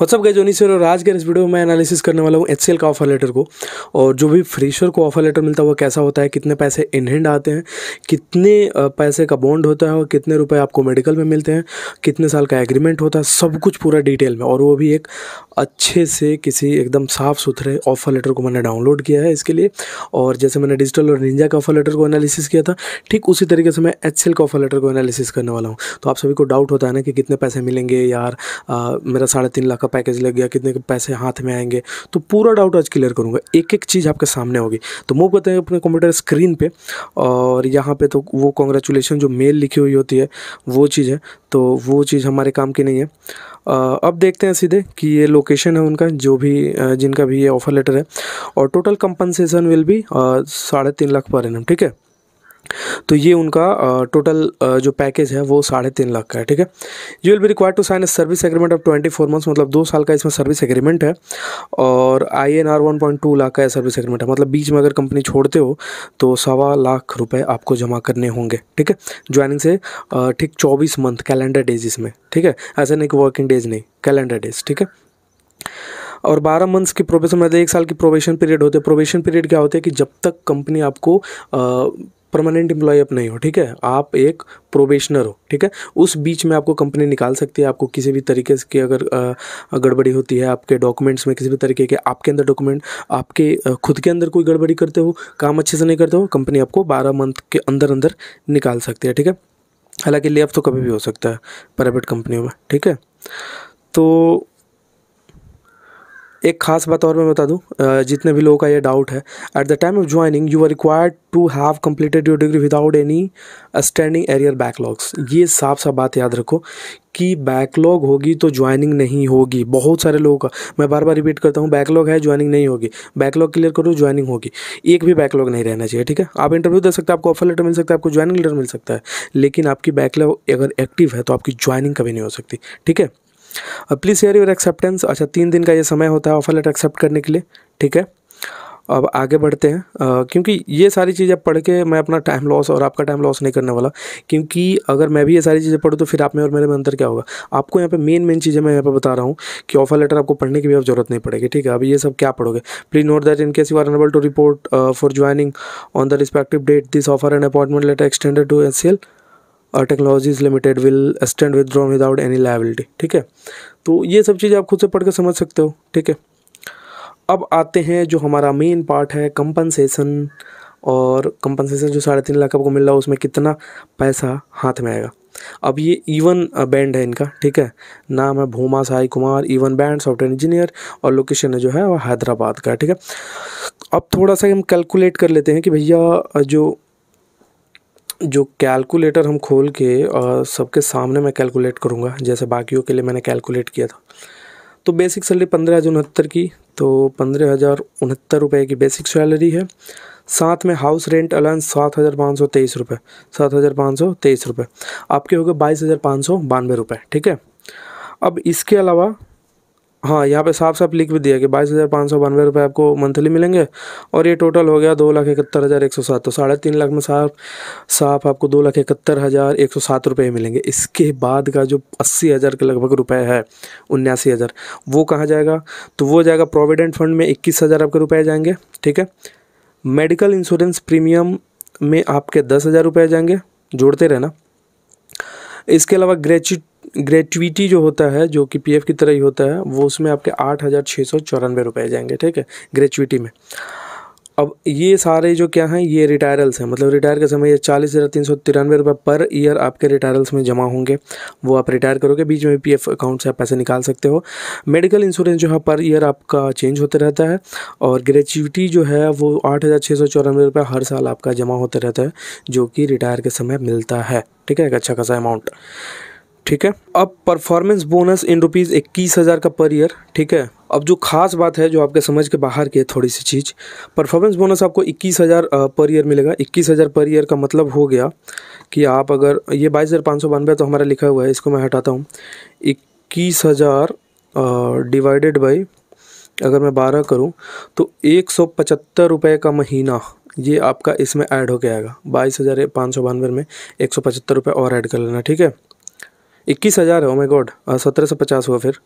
WhatsApp गए जोनी sir और आज के इस वीडियो में मैं एनालिसिस करने वाला हूँ एच का ऑफर लेटर को और जो भी फ्रेशर को ऑफर लेटर मिलता है वो कैसा होता है कितने पैसे इनहेंड आते हैं कितने पैसे का बॉन्ड होता है और कितने रुपए आपको मेडिकल में मिलते हैं कितने साल का एग्रीमेंट होता है सब कुछ पूरा डिटेल में और वो भी एक अच्छे से किसी एकदम साफ़ सुथरे ऑफर लेटर को मैंने डाउनलोड किया है इसके लिए और जैसे मैंने डिजिटल और निंजा का ऑफर लेटर को एनालिसिस किया था ठीक उसी तरीके से मैं एच का ऑफर लेटर को एनालिसिस करने वाला हूँ तो आप सभी को डाउट होता है ना कि कितने पैसे मिलेंगे यार मेरा साढ़े तीन लाख का पैकेज लग गया कितने के पैसे हाथ में आएंगे तो पूरा डाउट आज क्लियर करूँगा एक एक चीज़ आपके सामने होगी तो मूव करते हैं अपने कंप्यूटर स्क्रीन पर और यहाँ पर तो वो कॉन्ग्रेचुलेसन जो मेल लिखी हुई होती है वो चीज़ है तो वो चीज़ हमारे काम की नहीं है अब देखते हैं सीधे कि ये लोकेशन है उनका जो भी जिनका भी ये ऑफ़र लेटर है और टोटल कंपनसेशन विल भी साढ़े तीन लाख पर एन ठीक है तो ये उनका टोटल जो पैकेज है वो साढ़े तीन लाख का है ठीक है you will be require to sign service agreement of twenty four months मतलब दो साल का इसमें सर्विस एग्रीमेंट है और I N R one point two lakh का सर्विस एग्रीमेंट है मतलब बीच में अगर कंपनी छोड़ते हो तो सवा लाख रुपए आपको जमा करने होंगे ठीक है ज्वाइनिंग से ठीक चौबीस मंथ कैलेंडर डेज इसमें ठीक है ऐसा नहीं कि वर्किंग डेज नहीं कैलेंडर डेज ठीक है और 12 मंथ्स की प्रोबेशन मतलब एक साल की प्रोबेशन पीरियड होते हैं प्रोबेशन पीरियड क्या होते हैं कि जब तक कंपनी आपको परमानेंट एम्प्लॉय आप नहीं हो ठीक है आप एक प्रोबेशनर हो ठीक है उस बीच में आपको कंपनी निकाल सकती है आपको किसी भी तरीके की अगर गड़बड़ी होती है आपके डॉक्यूमेंट्स में किसी भी तरीके के आपके अंदर डॉक्यूमेंट आपके खुद के अंदर कोई गड़बड़ी करते हो काम अच्छे से नहीं करते हो कंपनी आपको बारह मंथ के अंदर अंदर निकाल सकती है ठीक है हालांकि लेफ तो कभी भी हो सकता है प्राइवेट कंपनियों में ठीक है तो एक खास बात और मैं बता दूं जितने भी लोगों का ये डाउट है at the time of joining you are required to have completed your degree without any standing arrear backlogs ये साफ साफ बात याद रखो कि बैकलॉग होगी तो ज्वाइनिंग नहीं होगी बहुत सारे लोगों का मैं बार बार रिपीट करता हूँ बैकलॉग है ज्वाइनिंग नहीं होगी बैकलॉग क्लियर करो ज्वाइनिंग होगी एक भी बैकलॉग नहीं रहना चाहिए ठीक है आप इंटरव्यू दे सकते हैं आपको ऑफर लेटर मिल सकता है आपको ज्वाइनिंग लेटर मिल सकता है लेकिन आपकी बैकलॉग अगर एक्टिव है तो आपकी ज्वाइनिंग कभी नहीं हो सकती ठीक है और प्लीज़ शेयर योर एक्सेप्टेंस अच्छा तीन दिन का ये समय होता है ऑफर लेटर एक्सेप्ट करने के लिए ठीक है अब आगे बढ़ते हैं आ, क्योंकि ये सारी चीज़ें पढ़ के मैं अपना टाइम लॉस और आपका टाइम लॉस नहीं करने वाला क्योंकि अगर मैं भी ये सारी चीज़ें पढ़ूँ तो फिर आप में और मेरे में अंतर क्या होगा आपको यहाँ पे मेन मेन चीज़ें मैं यहाँ पे बता रहा हूँ कि ऑफर लेटर आपको पढ़ने की भी अब जरूरत नहीं पड़ेगी ठीक है अब ये सब क्या पढ़ोगे please note that in case you are unable to report for joining on the respective date this offer and appointment letter extended to S R technologies limited will stand withdrawn without any liability ठीक है तो ये सब चीज़ें आप खुद से पढ़ कर समझ सकते हो ठीक है अब आते हैं जो हमारा मेन पार्ट है कंपनसेशन और कंपनसेशन जो साढ़े तीन लाख आपको मिल रहा है उसमें कितना पैसा हाथ में आएगा अब ये इवन बैंड है इनका ठीक है नाम है Bhuma Sai Kumar even band software engineer और लोकेशन है जो है वह हैदराबाद का ठीक है अब थोड़ा सा हम कैलकुलेट कर लेते हैं कि भैया जो जो कैलकुलेटर हम खोल के और सबके सामने मैं कैलकुलेट करूँगा जैसे बाकियों के लिए मैंने कैलकुलेट किया था तो बेसिक सैलरी पंद्रह हज़ार उनहत्तर की तो पंद्रह हज़ार उनहत्तर रुपये की बेसिक सैलरी है साथ में हाउस रेंट अलाउंस सात हज़ार पाँच सौ तेईस रुपये सात हज़ार पाँच सौ तेईस रुपये आपके हो गए बाईस हज़ार पाँच सौ बानवे रुपये ठीक है अब इसके अलावा हाँ यहाँ पे साफ साफ लिख भी दिया कि बाईस हज़ार पाँच सौ बानवे रुपये आपको मंथली मिलेंगे और ये टोटल हो गया दो लाख इकहत्तर हज़ार एक सौ सात तो साढ़े तीन लाख में साफ साफ आपको दो लाख इकहत्तर हज़ार एक सौ सात रुपये मिलेंगे इसके बाद का जो अस्सी हज़ार के लगभग रुपए है उन्यासी हज़ार वो कहाँ जाएगा तो वो जाएगा प्रोविडेंट फंड में इक्कीस हज़ार आपके रुपये जाएंगे ठीक है मेडिकल इंश्योरेंस प्रीमियम में आपके दस हज़ार रुपये जाएंगे जोड़ते रहना इसके अलावा ग्रेचुट ग्रेचुइटी जो होता है जो कि पीएफ की तरह ही होता है वो उसमें आपके आठ हज़ार छः सौ चौरानवे रुपये जाएंगे ठीक है ग्रेचुटी में अब ये सारे जो क्या हैं ये रिटायरल्स हैं मतलब रिटायर के समय ये चालीस हज़ार तीन सौ तिरानवे रुपये पर ईयर आपके रिटायरल्स में जमा होंगे वो आप रिटायर करोगे बीच में पी एफ अकाउंट से आप पैसे निकाल सकते हो मेडिकल इंश्योरेंस जो है पर ईयर आपका चेंज होते रहता है और ग्रेचुटी जो है वो आठ हज़ार छः सौ चौरानवे रुपये हर साल आपका जमा होते रहता है जो कि रिटायर के समय मिलता है ठीक है एक अच्छा खासा अमाउंट ठीक है अब परफॉर्मेंस बोनस इन रुपीज़ इक्कीस हज़ार का पर ईयर ठीक है अब जो खास बात है जो आपके समझ के बाहर की है थोड़ी सी चीज़ परफॉर्मेंस बोनस आपको इक्कीस हज़ार पर ईयर मिलेगा इक्कीस हज़ार पर ईयर का मतलब हो गया कि आप अगर ये बाईस हज़ार पाँच सौ बानवे तो हमारा लिखा हुआ है इसको मैं हटाता हूँ इक्कीस हज़ार डिवाइडेड बाई अगर मैं बारह करूँ तो एक सौ पचहत्तर रुपये का महीना ये आपका इसमें ऐड हो के आएगा बाईस हज़ार पाँच सौ बानवे में एक सौ पचहत्तर रुपये और ऐड कर लेना ठीक है इक्कीस हज़ार है ओ माई गॉड सत्रह सौ पचास हुआ फिर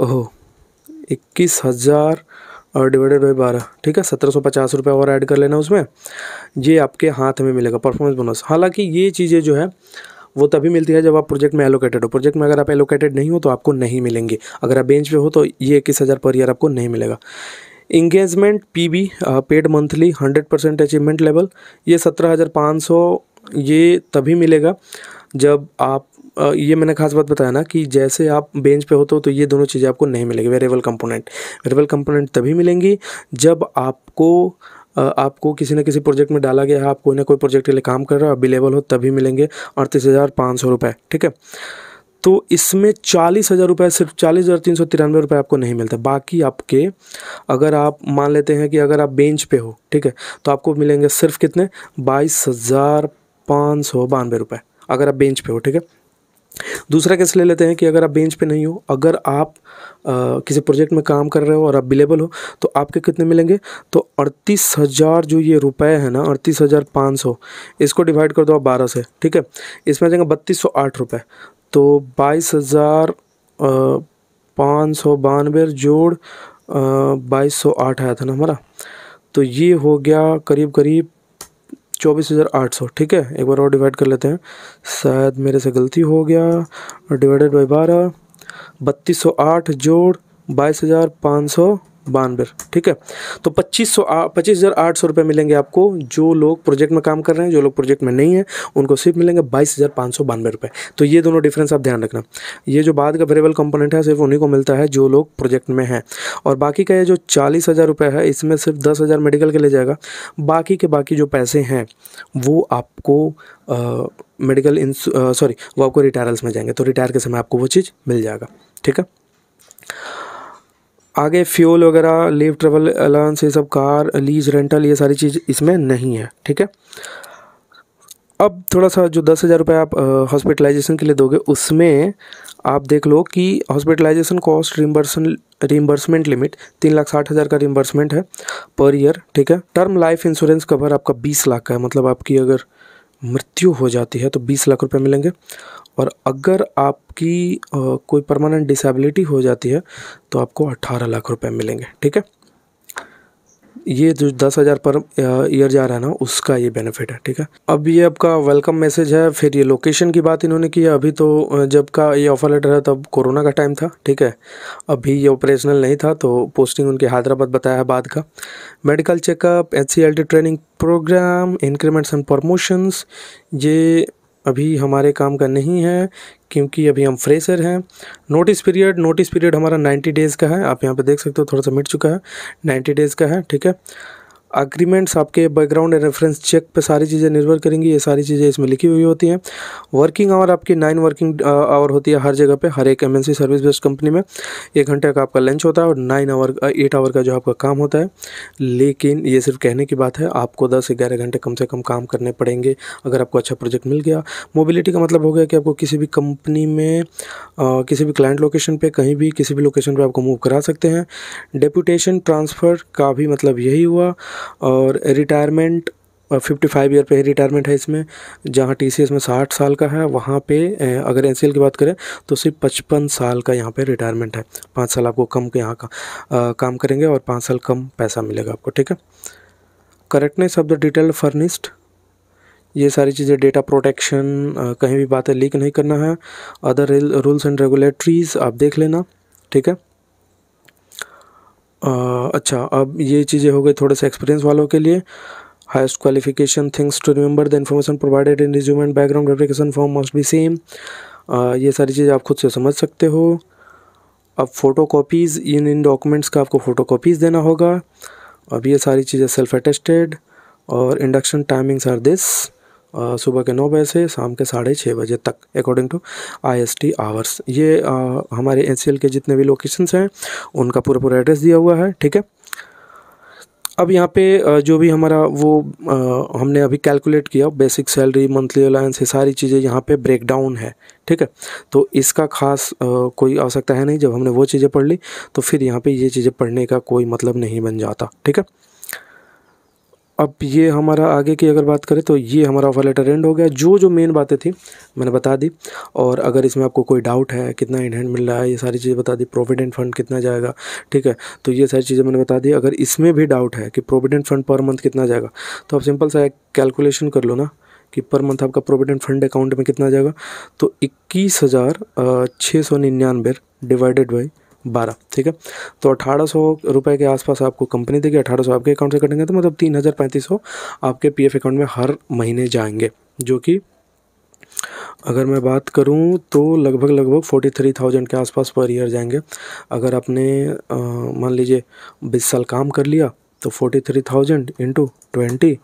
ओहो इक्कीस हज़ार और डिवाइडेड बाई बारह ठीक है सत्रह सौ पचास रुपये और ऐड कर लेना उसमें ये आपके हाथ में मिलेगा परफॉर्मेंस बोनस हालांकि ये चीज़ें जो है वो तभी मिलती है जब आप प्रोजेक्ट में एलोकेटेड हो प्रोजेक्ट में अगर आप एलोकेटेड नहीं हो तो आपको नहीं मिलेंगे अगर आप बेंच पे हो तो ये इक्कीस हज़ार पर ईयर आपको नहीं मिलेगा engagement PB paid monthly hundred percent achievement level ये सत्रह हज़ार पाँच सौ ये तभी मिलेगा जब आप ये मैंने खास बात बताया ना कि जैसे आप बेंच पे होते हो तो, तो ये दोनों चीज़ें आपको नहीं मिलेंगी वेरिएबल कंपोनेंट वेरिएबल कंपोनेंट तभी मिलेंगी जब आपको आपको किसी न किसी प्रोजेक्ट में डाला गया है आप कोई ना कोई प्रोजेक्ट के लिए काम कर रहे हो अवेलेबल हो तभी मिलेंगे अड़तीस हज़ार पाँच सौ रुपये ठीक है तो इसमें चालीस हज़ार रुपये सिर्फ चालीस हज़ार तीन सौ तिरानवे रुपये आपको नहीं मिलता बाकी आपके अगर आप मान लेते हैं कि अगर आप बेंच पे हो ठीक है तो आपको मिलेंगे सिर्फ कितने बाईस हज़ार पाँच सौ बानवे रुपये अगर आप बेंच पे हो ठीक है दूसरा केस ले लेते हैं कि अगर आप बेंच पे नहीं हो अगर आप आ, किसी प्रोजेक्ट में काम कर रहे हो और आप बिलेबल हो तो आपके कितने मिलेंगे तो अड़तीस हज़ार जो ये रुपए है ना अड़तीस हज़ार पाँच सौ इसको डिवाइड कर दो आप बारह से ठीक है इसमें आ जाएंगे बत्तीस सौ आठ रुपये तो बाईस हज़ार पाँच सौ बानवे जोड़ बाईस सौ आठ आया था ना हमारा तो ये हो गया करीब करीब चौबीस हज़ार आठ सौ ठीक है एक बार और डिवाइड कर लेते हैं शायद मेरे से गलती हो गया डिवाइडेड बाई बारह बत्तीस सौ आठ जोड़ बाईस हज़ार पाँच सौ बानवे ठीक है तो पच्चीस सौ पच्चीस हज़ार आठ सौ रुपये मिलेंगे आपको जो लोग प्रोजेक्ट में काम कर रहे हैं जो लोग प्रोजेक्ट में नहीं है उनको सिर्फ मिलेंगे बाईस हज़ार पाँच सौ बानवे रुपये तो ये दोनों डिफरेंस आप ध्यान रखना ये जो बाद का वेरेबल कंपोनेंट है सिर्फ उन्हीं को मिलता है जो लोग प्रोजेक्ट में हैं और बाकी का ये जो चालीस हज़ार रुपये है इसमें सिर्फ दस हज़ार मेडिकल के ले जाएगा बाकी के बाकी जो पैसे हैं वो आपको मेडिकल सॉरी वो आपको रिटायरल्स में जाएंगे तो रिटायर के समय आपको वो चीज़ मिल जाएगा ठीक है आगे फ्यूल वगैरह लीव ट्रेवल अलाउंस ये सब कार लीज रेंटल ये सारी चीज़ इसमें नहीं है ठीक है अब थोड़ा सा जो दस हज़ार रुपये आप हॉस्पिटलाइजेशन के लिए दोगे उसमें आप देख लो कि hospitalisation cost reimbursement reimbursement limit तीन लाख साठ हज़ार का रिम्बर्समेंट है पर ईयर ठीक है टर्म लाइफ इंश्योरेंस कवर आपका बीस लाख का है मतलब आपकी अगर मृत्यु हो जाती है तो बीस लाख रुपये मिलेंगे और अगर आपकी कोई परमानेंट डिसेबिलिटी हो जाती है तो आपको अट्ठारह लाख रुपये मिलेंगे ठीक है ये जो दस हज़ार पर ईयर जा रहा है ना उसका ये बेनिफिट है ठीक है अब ये आपका वेलकम मैसेज है फिर ये लोकेशन की बात इन्होंने की है अभी तो जब का ये ऑफर लेटर है तब कोरोना का टाइम था ठीक है अभी ये ऑपरेशनल नहीं था तो पोस्टिंग उनके हैदराबाद बताया है बाद का medical checkup H training programme increments and promotions ये अभी हमारे काम का नहीं है क्योंकि अभी हम फ्रेशर हैं नोटिस पीरियड नोटिस पीरियड हमारा 90 डेज़ का है आप यहाँ पे देख सकते हो थोड़ा सा मिट चुका है 90 डेज़ का है ठीक है अग्रीमेंट्स आपके बैकग्राउंड एंड रेफरेंस चेक पे सारी चीज़ें निर्भर करेंगी ये सारी चीज़ें इसमें लिखी हुई होती हैं वर्किंग आवर आपकी नाइन वर्किंग आवर होती है हर जगह पे हर एक एमएनसी सर्विस बेस्ड कंपनी में एक घंटे का आपका लंच होता है और नाइन आवर एट आवर का जो आपका काम होता है लेकिन ये सिर्फ कहने की बात है आपको दस ग्यारह घंटे कम से कम काम करने पड़ेंगे अगर आपको अच्छा प्रोजेक्ट मिल गया मोबिलिटी का मतलब हो गया कि आपको किसी भी कंपनी में आ, uh, किसी भी क्लाइंट लोकेशन पर कहीं भी किसी भी लोकेशन पर आपको मूव करा सकते हैं डेपूटेशन ट्रांसफ़र का भी मतलब यही हुआ और रिटायरमेंट फिफ्टी फाइव ईयर पे ही रिटायरमेंट है इसमें जहाँ टी सी एस में साठ साल का है वहाँ पे अगर एन सी एल की बात करें तो सिर्फ पचपन साल का यहाँ पे रिटायरमेंट है पाँच साल आपको कम के यहाँ का आ, काम करेंगे और पाँच साल कम पैसा मिलेगा आपको ठीक है correctness of the detail furnished ये सारी चीज़ें डेटा प्रोटेक्शन कहीं भी बातें लीक नहीं करना है अदर रूल्स एंड रेगुलेटरीज आप देख लेना ठीक है अच्छा अब ये चीज़ें हो गई थोड़े से एक्सपीरियंस वालों के लिए highest qualification things to remember the information provided in resume and background application form must be same ये सारी चीज़ें आप खुद से समझ सकते हो अब फ़ोटो कापीज़ इन इन डॉक्यूमेंट्स का आपको फ़ोटो कापीज़ देना होगा अब ये सारी चीज़ें सेल्फ अटेस्टेड और इंडक्शन टाइमिंग्स आर दिस सुबह के नौ बजे से शाम के साढ़े छः बजे तक according to I S T hours ये आ, हमारे एन सी एल के जितने भी लोकेशंस हैं उनका पूरा पूरा एड्रेस दिया हुआ है ठीक है अब यहाँ पे जो भी हमारा वो आ, हमने अभी कैलकुलेट किया बेसिक सैलरी मंथली अलायंस ये सारी चीज़ें यहाँ पे ब्रेक डाउन है ठीक है तो इसका खास आ, कोई आवश्यकता है नहीं जब हमने वो चीज़ें पढ़ ली तो फिर यहाँ पे ये चीज़ें पढ़ने का कोई मतलब नहीं बन जाता ठीक है अब ये हमारा आगे की अगर बात करें तो ये हमारा ऑफर लेटर एंड हो गया जो जो मेन बातें थी मैंने बता दी और अगर इसमें आपको कोई डाउट है कितना इन हैंड मिल रहा है ये सारी चीज़ें बता दी प्रोविडेंट फ़ंड कितना जाएगा ठीक है तो ये सारी चीज़ें मैंने बता दी अगर इसमें भी डाउट है कि प्रोविडेंट फ़ंड पर मंथ कितना जाएगा तो आप सिंपल सा कैलकुलेशन कर लो ना कि पर मंथ आपका प्रोविडेंट फंड अकाउंट में कितना जाएगा तो इक्कीस हज़ार छः सौ निन्यानवे डिवाइडेड बाई बारह ठीक है तो अठारह सौ रुपये के आसपास आपको कंपनी देगी अठारह सौ आपके अकाउंट से कटेंगे तो मतलब तीन हज़ार पैंतीस सौ आपके पी एफ अकाउंट में हर महीने जाएंगे जो कि अगर मैं बात करूं तो लगभग लगभग फोर्टी थ्री थाउजेंड के आसपास पर ईयर जाएंगे अगर आपने मान लीजिए बीस साल काम कर लिया तो forty three thousand into twenty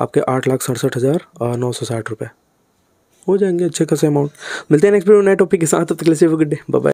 आपके आठ लाख सड़सठ हज़ार नौ सौ साठ रुपये हो जाएंगे अच्छे खासे अमाउंट मिलते हैं नेक्स्ट वीडियो नए टॉपिक के साथ तक गुड डे बाय